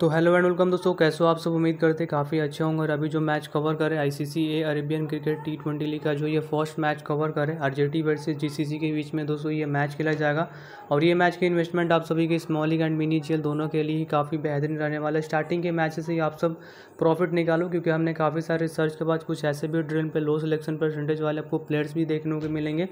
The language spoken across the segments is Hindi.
तो हेलो एंड वेलकम दोस्तों कैसे हो आप सब उम्मीद करते हैं काफ़ी अच्छे होंगे और अभी जो मैच कवर करें ICC A Arabian cricket T twenty league का जो ये फर्स्ट मैच कवर करें आरजेटी वर्सेस जीसीसी के बीच में दोस्तों ये मैच खेला जाएगा और ये मैच के इन्वेस्टमेंट आप सभी के small league and mini GL दोनों के लिए ही काफ़ी बेहतरीन रहने वाला है स्टार्टिंग के मैच से ही आप सब प्रॉफिट निकालो क्योंकि हमने काफ़ी सारे रिसर्च के बाद कुछ ऐसे भी ड्रिल पर लो सिलेक्शन परसेंटेज वाले आपको प्लेयर्स भी देखने को मिलेंगे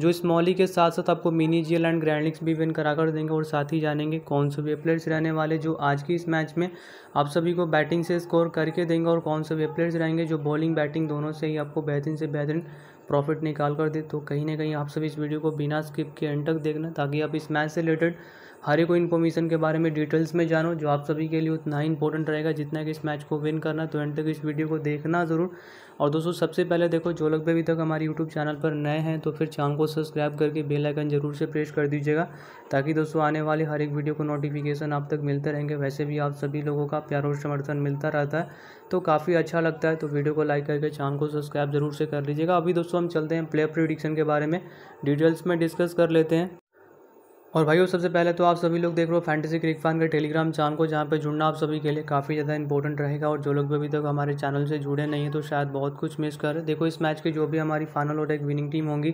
जो स्मॉल लीग के साथ साथ आपको mini GL and grand leagues भी विन करा कर देंगे और साथ ही जानेंगे कौन से भी प्लेयर्स रहने वाले जो आज की इस मैच मैच में आप सभी को बैटिंग से स्कोर करके देंगे और कौन से वे प्लेयर्स रहेंगे जो बॉलिंग बैटिंग दोनों से ही आपको बेहतरीन से बेहतरीन प्रॉफिट निकाल कर दे तो कहीं ना कहीं आप सभी इस वीडियो को बिना स्किप के एंड तक देखना ताकि आप इस मैच से रिलेटेड हर एक इन्फॉर्मेशन के बारे में डिटेल्स में जानो जो आप सभी के लिए उतना ही इंपॉर्टेंट रहेगा जितना कि इस मैच को विन करना तो एंड तक इस वीडियो को देखना ज़रूर और दोस्तों सबसे पहले देखो जो लोग भी अभी तक हमारे यूट्यूब चैनल पर नए हैं तो फिर चैनल को सब्सक्राइब करके बेल आइकन जरूर से प्रेस कर दीजिएगा ताकि दोस्तों आने वाले हर एक वीडियो को नोटिफिकेशन आप तक मिलते रहेंगे वैसे भी आप सभी लोगों का प्यार और समर्थन मिलता रहता है तो काफ़ी अच्छा लगता है तो वीडियो को लाइक करके चैनल को सब्सक्राइब जरूर से कर लीजिएगा अभी दोस्तों हम चलते हैं प्लेयर प्रिडिक्शन के बारे में डिटेल्स में डिस्कस कर लेते हैं और भाइयों सबसे पहले तो आप सभी लोग देख रहे हो फैंटेसी क्रिक फैन के टेलीग्राम चैनल को जहाँ पे जुड़ना आप सभी के लिए काफ़ी ज़्यादा इंपॉर्टेंट रहेगा और जो लोग भी अभी तक हमारे चैनल से जुड़े नहीं हैं तो शायद बहुत कुछ मिस करें देखो इस मैच की जो भी हमारी फाइनल और एक विनिंग टीम होंगी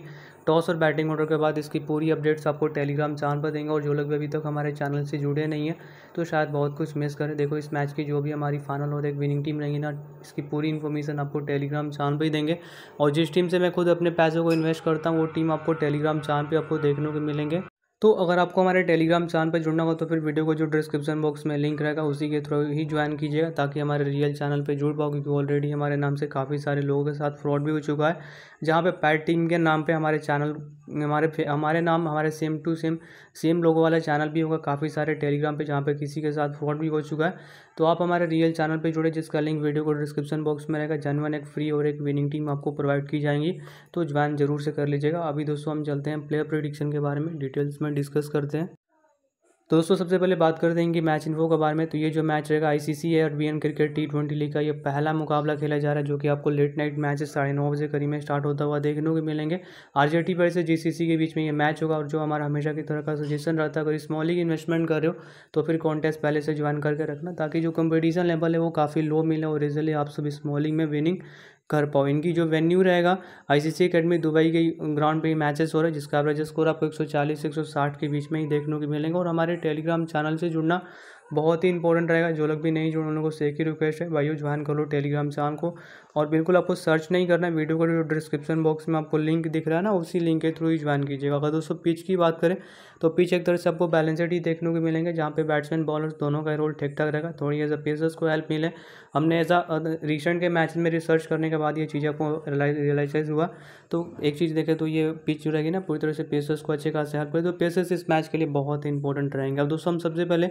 टॉस और बैटिंग ऑर्डर के बाद इसकी पूरी अपडेट्स आपको टेलीग्राम चैनल पर देंगे और जो लोग भी अभी तक हमारे चैनल से जुड़े नहीं हैं तो शायद बहुत कुछ मिस करें देखो इस मैच की जो भी हमारी फाइनल और एक विनिंग टीम रहेंगी ना इसकी पूरी इन्फॉर्मेशन आपको टेलीग्राम चैनल पर ही देंगे और जिस टीम से मैं खुद अपने पैसे को इन्वेस्ट करता हूँ वो टीम आपको टेलीग्राम चैनल पर आपको देखने को मिलेंगे तो अगर आपको हमारे टेलीग्राम चैनल पर जुड़ना हो तो फिर वीडियो को जो डिस्क्रिप्शन बॉक्स में लिंक रहेगा उसी के थ्रू ही ज्वाइन कीजिएगा ताकि हमारे रियल चैनल पर जुड़ पाओ क्योंकि ऑलरेडी हमारे नाम से काफ़ी सारे लोगों के साथ फ्रॉड भी हो चुका है जहाँ पे पैट टीम के नाम पे हमारे चैनल हमारे हमारे नाम हमारे सेम टू सेम सेम लोगों वाला चैनल भी होगा काफ़ी सारे टेलीग्राम पर जहाँ पर किसी के साथ फ्रॉड भी हो चुका है तो आप हमारे रियल चैनल पे जुड़े जिसका लिंक वीडियो को डिस्क्रिप्शन बॉक्स में रहेगा जनवन एक फ्री और एक विनिंग टीम आपको प्रोवाइड की जाएंगी तो ज्वाइन जरूर से कर लीजिएगा अभी दोस्तों हम चलते हैं प्लेयर प्रोडिक्शन के बारे में डिटेल्स में डिस्कस करते हैं तो दोस्तों सबसे पहले बात कर देंगे मैच इन्फो के बारे में तो ये जो मैच रहेगा आईसीसी है और एन क्रिकेट टी ट्वेंटी लीग का ये पहला मुकाबला खेला जा रहा है जो कि आपको लेट नाइट मैच साढ़े नौ बजे करीब में स्टार्ट होता हुआ देखने को मिलेंगे आरजेटी सी जीसीसी के बीच में ये मैच होगा और जो हमारा हमेशा की तरह का सजेशन रहता है अगर स्मॉल ही इन्वेस्टमेंट कर रहे हो तो फिर कॉन्टेस्ट पहले से ज्वाइन करके रखना ताकि जो कम्पिटिशन लेवल है वो काफ़ी लो मिले और इजिली आप सब स्मॉलिंग में विनिंग कर पाओ इनकी जो वेन्यू रहेगा आईसीसी अकेडमी दुबई के ग्राउंड पे ही मैचेस हो रहे हैं जिसका एवरेज स्कोर आपको 140 से 160 के बीच में ही देखने को मिलेंगे और हमारे टेलीग्राम चैनल से जुड़ना बहुत ही इंपॉर्टेंट रहेगा जो लोग भी नहीं जुड़े उन लोगों से एक ही रिक्वेस्ट है भाइयों ज्वाइन कर लो टेलीग्राम चैनल को और बिल्कुल आपको सर्च नहीं करना है वीडियो का जो डिस्क्रिप्शन बॉक्स में आपको लिंक दिख रहा है ना उसी लिंक के थ्रू ही ज्वाइन कीजिएगा अगर दोस्तों पिच की बात करें तो पिच एक तरह से आपको बैलेंसेड ही देखने को मिलेंगे जहाँ पे बैट्समैन बॉलर दोनों का रोल ठीक ठाक रहेगा थोड़ी एज अ पेसर्स को हेल्प मिले हमने एज अ रिसेंट के मैच में रिसर्च करने के बाद ये चीज़ आपको रियलाइज हुआ तो एक चीज़ देखें तो ये पिच जो रहेगी ना पूरी तरह से पेसर्स को अच्छे खास हेल्प करे तो पेसर्स इस मैच के लिए बहुत ही इंपॉर्टेंट रहेंगे अब दोस्तों हम सबसे पहले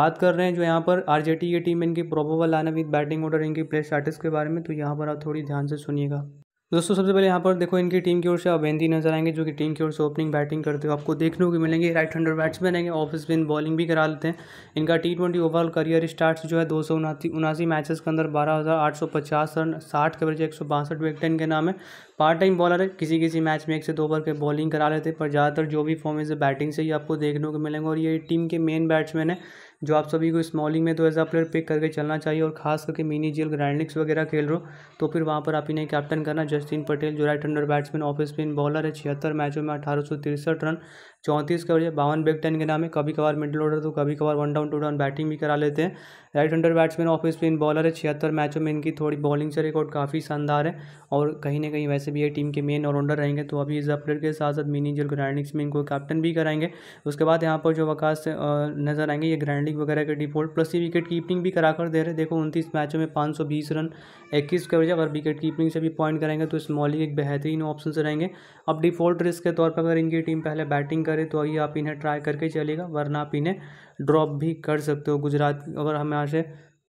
बात कर रहे हैं जो यहाँ पर आरजेटी की टीम इनकी probable lineup with batting order इनकी प्ले स्टार्टिस के बारे में तो यहाँ पर आप थोड़ी ध्यान से सुनिएगा दोस्तों सबसे पहले यहाँ पर देखो इनकी टीम की ओर से अवेंदी नजर आएंगे जो कि टीम की ओर से ओपनिंग बैटिंग करते हो आपको देखने को मिलेंगे राइट हैंडर बैट्समैन रहेंगे ऑफ स्पिन बॉलिंग भी करा लेते हैं इनका T twenty overall career start जो है दो सौ उनासी उनासी मैचेस के अंदर बारह हज़ार रन साठ कवरेज एक सौ बासठ के नाम है पार्ट टाइम बॉलर है किसी किसी मैच में एक से दो ओवर के बॉलिंग करा लेते हैं पर ज़्यादातर जो भी फॉर्म है बैटिंग से ही आपको देखने को मिलेंगे और ये टीम के मेन बैट्समैन है जो आप सभी को स्मॉलिंग में तो एज अ प्लेयर पिक करके चलना चाहिए और खास करके मिनी जेल ग्राइंडिक्स वगैरह खेल रहे हो तो फिर वहाँ पर आप इन्हें कैप्टन करना जस्टिन पटेल जो right hander batsman off spin bowler है छिहत्तर मैचों में अठारह रन चौंतीस के बजाय बावन बैक टेन के नाम है कभी कभार मिडिल ऑर्डर तो कभी कभार one down two down batting भी करा लेते हैं right hander batsman off spin bowler है छिहत्तर मैचों में इनकी थोड़ी बॉलिंग से रिकॉर्ड काफ़ी शानदार है और कहीं ना कहीं वैसे भी ये टीम के मेन ऑलराउंडर रहेंगे तो अभी इस अपडेट के साथ साथ मिनी जो ग्रैंडिंग्स में इनको कैप्टन भी कराएंगे उसके बाद यहाँ पर जो वकास नजर आएंगे ये ग्रैंडिंग वगैरह के डिफॉल्ट प्लस ये विकेट कीपिंग भी करा कर दे रहे देखो उनतीस मैचों में पाँच सौ बीस रन इक्कीस के बजाय अगर विकेट कीपिंग से भी पॉइंट कराएंगे तो इस मॉलिक एक बेहतरीन ऑप्शन से रहेंगे अब डिफॉल्ट रिस्क के तौर पर अगर इनकी टीम पहले बैटिंग करें तो आइए आप इन्हें ट्राई करके चलेगा वरना आप इन्हें ड्रॉप भी कर सकते हो गुजरात अगर हम यहाँ से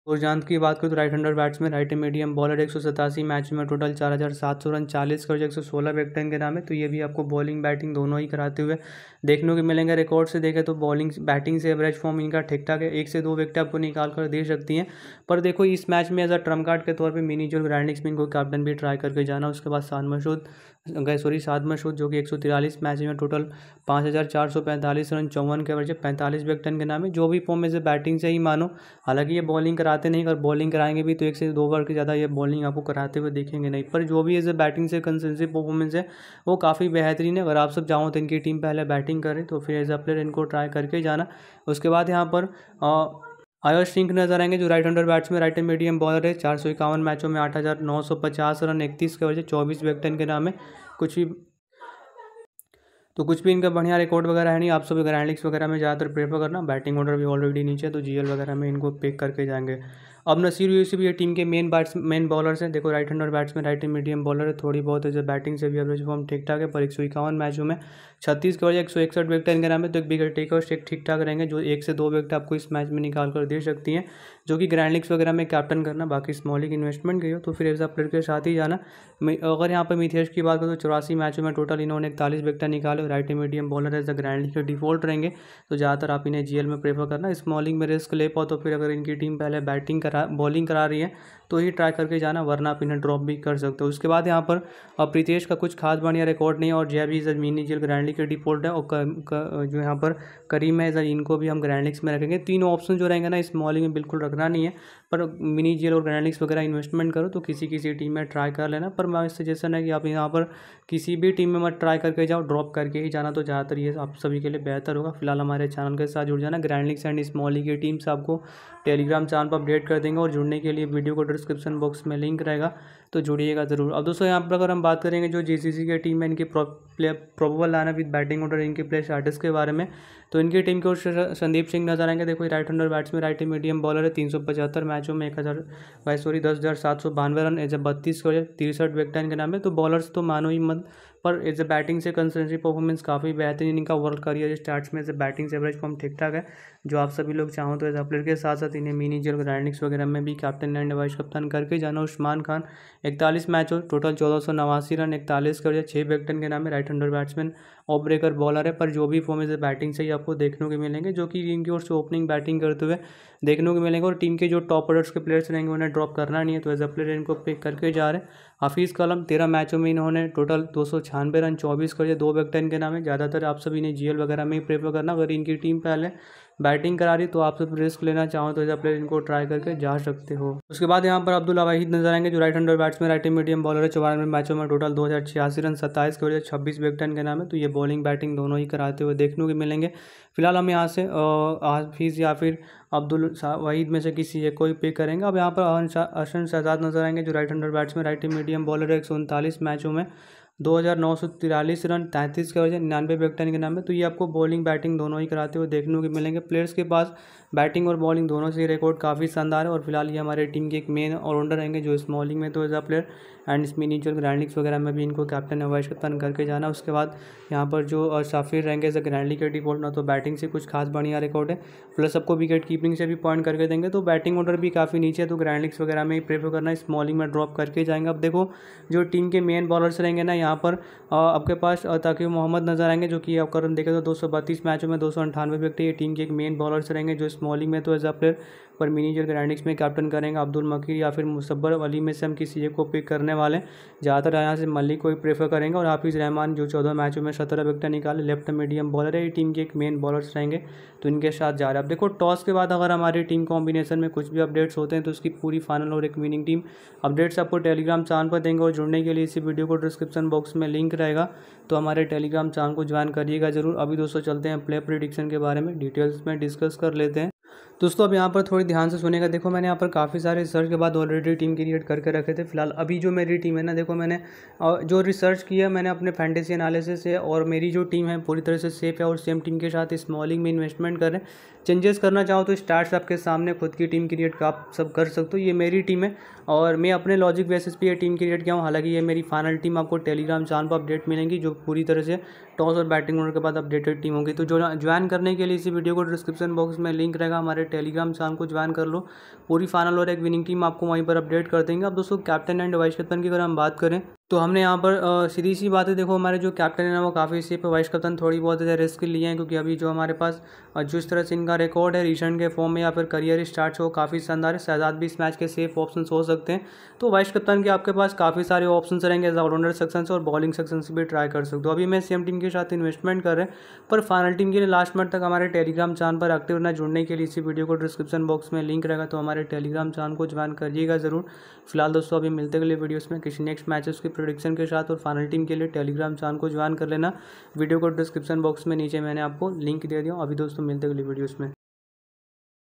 गुरजांत की बात करें तो right hander batsman right medium bowler एक सौ सतासी मैच में टोटल चार हज़ार सात सौ रन चालीस करोड़ एक सौ सोलह बैकटन के नाम है तो ये भी आपको बॉलिंग बैटिंग दोनों ही कराते हुए देखने को मिलेंगे रिकॉर्ड से देखें तो बॉलिंग बैटिंग से एवरेज फॉर्म इनका ठीक ठाक है एक से दो विकेट आपको निकाल कर दे सकती हैं पर देखो इस मैच में एज अ ट्रम कार्ड के तौर पर मिनी जो ग्रैंड स्पिन को कैप्टन भी ट्राई करके जाना उसके बाद साद मशहूद गए सॉरी साद मशहूद जो कि एक सौ तिरालीस मैच में टोटल पाँच हज़ार चार सौ पैंतालीस रन चौवन के एवरेज पैंतालीस विकटन के नाम है जो भी फॉर्म में से बैटिंग से ही मानो हालांकि ये बॉलिंग करा कराते नहीं अगर बॉलिंग कराएंगे भी तो एक से दो ओवर के ज़्यादा ये बॉलिंग आपको कराते हुए देखेंगे नहीं पर जो भी एज ए बैटिंग से कंसेंसिव परफॉर्मेंस है वो काफ़ी बेहतरीन है अगर आप सब जाओ तो इनकी टीम पहले बैटिंग करें तो फिर एज अ प्लेयर इनको ट्राई करके जाना उसके बाद यहाँ पर आ, आयुष सिंह नजर आएंगे जो right hander batsman right medium bowler है चार सौ इक्यावन मैचों में आठ हज़ार नौ सौ पचास रन इकतीस के वजह चौबीस विकटन के नाम है कुछ ही तो कुछ भी इनका बढ़िया रिकॉर्ड वगैरह है नहीं आप सब ग्रैंड लीग्स वगैरह में ज़्यादातर प्रेफर करना बैटिंग ऑर्डर भी ऑलरेडी नीचे तो जी वगैरह में इनको पिक करके जाएंगे अब नसीर यूसुफ ये टीम के मेन बैट्स मेन बॉलर्स हैं देखो राइट हैंड और batsman right hand medium bowler है थोड़ी बहुत है जो बैटिंग से भी एवरेज फॉर्म ठीक ठाक है पर एक सौ इक्यावन मैचों में छत्तीस के और एक सौ इकसठ विकेट इनके नाम है तो एक विकेट और एक ठीक ठाक रहेंगे जो एक से दो विकेट आपको इस मैच में निकाल कर दे सकती हैं जो कि ग्रैंड लिग्स वगैरह में कैप्टन करना बाकी स्मॉलिक इन्वेस्टमेंट गई हो तो फिर एज प्लेयर के साथ ही जाना अगर यहाँ पर मिथेश की बात करें तो चौरासी मैचों में टोटल इन्होंने इकतालीस विकेट निकाले right medium bowler as a grand league के डिफॉल्ट रहेंगे तो ज़्यादातर आप इन्हें जीएल में प्रेफर करना स्मॉलिंग में रिस्क ले पाओ तो फिर अगर इनकी टीम पहले बैटिंग करा बॉलिंग करा रही है तो ही ट्राई करके जाना वरना आप इन्हें ड्रॉप भी कर सकते हो उसके बाद यहाँ पर प्रीतेश का कुछ खास बढ़िया रिकॉर्ड नहीं है और जय भी जमीनी जेल ग्रैंड के डिफॉल्ट है और क, क, जो यहाँ पर करीम है इनको भी हम ग्रैंड में रखेंगे तीनों ऑप्शन जो रहेंगे ना इस मॉलिंग में बिल्कुल रखना नहीं है पर मिनी जेल और ग्रैंडिक्स वगैरह इन्वेस्टमेंट करो तो किसी किसी टीम में ट्राई कर लेना पर मैं सजेशन है कि आप यहाँ पर किसी भी टीम में मत ट्राई करके जाओ ड्रॉप करके ही जाना तो ज़्यादातर ये आप सभी के लिए बेहतर होगा फिलहाल हमारे चैनल के साथ जुड़ जाना ग्रैंडलिक्स एंड स्मॉली की टीम्स आपको टेलीग्राम चैनल पर अपडेट कर देंगे और जुड़ने के लिए वीडियो को डिस्क्रिप्शन बॉक्स में लिंक रहेगा तो जुड़िएगा ज़रूर अब दोस्तों यहाँ पर अगर हम बात करेंगे जो जे की टीम है इनकी प्रोबेबल लाना विद बैटिंग ऑर्डर इनके प्लेयर स्टार्टर्स के बारे में तो इनकी टीम के संदीप सिंह नजर आएंगे देखो right hander batsman right medium bowler है तीन सौ पचहत्तर मैचों में एक हज़ार बाईस सॉरी दस हज़ार सात सौ बानवे रन एज ए बत्तीस करोड़ तिरसठ विकटा इनके नाम है तो बॉलर्स तो मानो ही मत पर एज ए बैटिंग से कंसिस्टेंसी परफॉर्मेंस काफ़ी बेहतरीन इनका वर्ल्ड करियर स्टार्ट में एज ए बैटिंग से एवरेज फॉर्म ठीक ठाक है जो आप सभी लोग चाहो तो एज प्लेयर के साथ साथ इन्हें मिनी और ग्रैंडिक्स वगैरह में भी कैप्टन एंड वाइस कप्तान करके जाना उस्मान खान इकतालीस मैच और टोटल चौदह सौ नवासी रन इकतालीस कर या छः बैक्टन के नाम है right hander batsman off breaker bowler है पर जो भी फॉर्म इसे बैटिंग से ही आपको देखने को मिलेंगे जो कि टीम की ओर से ओपनिंग बैटिंग करते हुए देखने को मिलेंगे और टीम के जो टॉप ऑर्डर्स के प्लेयर्स रहेंगे उन्हें ड्रॉप करना नहीं है तो एज अ प्लेयर इनको पिक करके जा रहे हैं हफीज़ कलम तेरह मैचों में इन्होंने टोटल दो सौ छियानवे रन चौबीस कर दो बैक्टन के नाम है ज़्यादातर आप सभी ने जी वगैरह में ही प्रेफर करना अगर इनकी टीम पहले बैटिंग करा रही तो आप सब रिस्क लेना चाहो तो ऐसा प्लेयर इनको ट्राई करके जा सकते हो उसके बाद यहाँ पर अब्दुल वाहिद नजर आएंगे जो right hander batsman right medium bowler है चौरानवे मैचों में टोटल दो हज़ार छियासी रन सत्ताईस के वजह छब्बीस विकटन के नाम है तो ये बॉलिंग बैटिंग दोनों ही कराते हुए देखने को मिलेंगे फिलहाल हम यहाँ से हाफिज़ या फिर अब्दुल वहीद में से किसी एक को ही पिक करेंगे अब यहाँ पर अशन शहजाद नजर आएंगे जो right hander batsman right medium bowler है एक मैचों में दो हज़ार नौ सौ तिरालीस रन तैंतीस के वजह निन्यानवे विकटन के नाम में तो ये आपको बॉलिंग बैटिंग दोनों ही कराते हुए देखने को मिलेंगे प्लेयर्स के पास बैटिंग और बॉलिंग दोनों से रिकॉर्ड काफ़ी शानदार है और फिलहाल ये हमारे टीम के एक मेन ऑलराउंडर रहेंगे जो इस बॉलिंग में तो एज अ प्लेयर एंड नीचे और ग्रैंड लीग्स वगैरह में भी इनको कैप्टन अवैश वाइस कप्तान करके जाना उसके बाद यहाँ पर जो साफिर रहेंगे एज अ ग्रैंड लीग के डिफॉल्ट ना तो बैटिंग से कुछ खास बढ़िया रिकॉर्ड है प्लस आपको विकेट कीपिंग से भी पॉइंट करके देंगे तो बैटिंग ऑर्डर भी काफ़ी नीचे है तो ग्रैंड लीग्स वगैरह में ही प्रेफर करना स्मॉलिंग में ड्रॉप करके जाएंगे अब देखो जो टीम के मेन बॉलर्स रहेंगे ना यहाँ पर आपके पास ताकि मोहम्मद नजर आएंगे जो कि आपका रन देखें तो दो मैचों में दो सौ अंठानवे विकेट ये टीम के एक मेन बॉलर्स रहेंगे जो स्मॉलिंग में तो एज अ प्लेयर पर मिनी जो ग्रैंडिक्स में कैप्टन करेंगे अब्दुल मकीर या फिर मुसब्बर अली में से हम किसी एक को पिक करने वाले हैं ज़्यादातर यहाँ से मलिक को ही प्रेफर करेंगे और हाफिज़ रहमान जो चौदह मैचों में सत्रह विकेट निकाले लेफ्ट मीडियम बॉलर है ये टीम के एक मेन बॉलर्स रहेंगे तो इनके साथ जा रहे हैं अब देखो टॉस के बाद अगर हमारी टीम कॉम्बिनेशन में कुछ भी अपडेट्स होते हैं तो उसकी पूरी फाइनल और एक विनिंग टीम अपडेट्स आपको टेलीग्राम चैनल पर देंगे और जुड़ने के लिए इसी वीडियो को डिस्क्रिप्शन बॉक्स में लिंक रहेगा तो हमारे टेलीग्राम चैनल को ज्वाइन करिएगा जरूर अभी दोस्तों चलते हैं प्ले प्रिडिक्शन के बारे में डिटेल्स में डिस्कस कर लेते हैं दोस्तों अब यहाँ पर थोड़ी ध्यान से सुनेगा देखो मैंने यहाँ पर काफ़ी सारे रिसर्च के बाद ऑलरेडी टीम क्रिएट करके रखे थे फिलहाल अभी जो मेरी टीम है ना देखो मैंने जो रिसर्च किया मैंने अपने फैंटेसी एनालिसिस से और मेरी जो टीम है पूरी तरह से सेफ है और सेम टीम के साथ स्मॉलिंग में इन्वेस्टमेंट कर रहे हैं चेंजेस करना चाहो तो स्टार्ट आपके सामने खुद की टीम क्रिएट आप सब कर सकते हो ये मेरी टीम है और मैं अपने लॉजिक बेसिस पे ये टीम क्रिएट किया हूँ हालांकि ये मेरी फाइनल टीम आपको टेलीग्राम चैनल पर अपडेट मिलेंगी जो पूरी तरह से टॉस और बैटिंग ऑर्डर के बाद अपडेटेड टीम होगी तो जो ज्वाइन करने के लिए इसी वीडियो को डिस्क्रिप्शन बॉक्स में लिंक रहेगा हमारे टेलीग्राम चैनल को ज्वाइन कर लो पूरी फाइनल और एक विनिंग टीम आपको वहीं पर अपडेट कर देंगे अब दोस्तों कैप्टन एंड वाइस कैप्टन की अगर हम बात करें तो हमने यहाँ पर सीधी सी बात है देखो हमारे जो कैप्टन है ना वो काफ़ी सेफ है वाइस कप्तान थोड़ी बहुत ज़्यादा रिस्क लिए हैं क्योंकि अभी जो हमारे पास जिस तरह से इनका रिकॉर्ड है रिसेंट के फॉर्म में या फिर करियर स्टार्ट हो काफ़ी शानदार है शहजाद भी इस मैच के सेफ ऑप्शन हो सकते हैं तो वाइस कप्तान के आपके पास काफ़ी सारे ऑप्शन रहेंगे एज ऑलराउंडर सेक्शन से और बॉलिंग सेक्शन से भी ट्राई कर सकते हो अभी मैं सेम टीम के साथ इन्वेस्टमेंट कर रहे हैं पर फाइनल टीम के लिए लास्ट मिनट तक हमारे टेलीग्राम चैनल पर एक्टिव रहना जुड़ने के लिए इसी वीडियो को डिस्क्रिप्शन बॉक्स में लिंक रहेगा तो हमारे टेलीग्राम चैनल को ज्वाइन करिएगा ज़रूर फिलहाल दोस्तों अभी मिलते गले वीडियोज़ में किसी नेक्स्ट मैचेस की प्रोडिक्शन के साथ और फाइनल टीम के लिए टेलीग्राम चैनल को ज्वाइन कर लेना वीडियो को डिस्क्रिप्शन बॉक्स में नीचे मैंने आपको लिंक दे दिया अभी दोस्तों मिलते अगली वीडियोज़ में